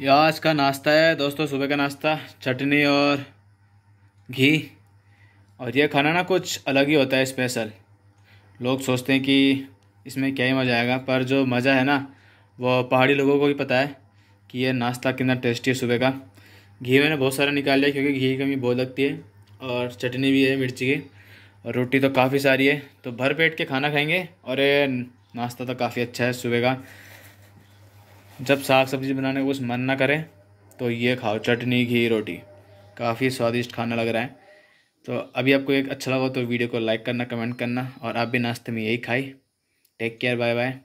यह आज का नाश्ता है दोस्तों सुबह का नाश्ता चटनी और घी और यह खाना ना कुछ अलग ही होता है स्पेशल लोग सोचते हैं कि इसमें क्या ही मज़ा आएगा पर जो मज़ा है ना वो पहाड़ी लोगों को ही पता है कि यह नाश्ता कितना टेस्टी है सुबह का घी मैंने बहुत सारा निकाल लिया क्योंकि घी की कमी बहुत लगती है और चटनी भी है मिर्ची की और रोटी तो काफ़ी सारी है तो भर पेट के खाना खाएंगे और ये नाश्ता तो काफ़ी अच्छा है सुबह का जब साग सब्जी बनाने को कुछ मन ना करें तो ये खाओ चटनी घी रोटी काफ़ी स्वादिष्ट खाना लग रहा है तो अभी आपको एक अच्छा लगा तो वीडियो को लाइक करना कमेंट करना और आप भी नाश्ते में यही खाई टेक केयर बाय बाय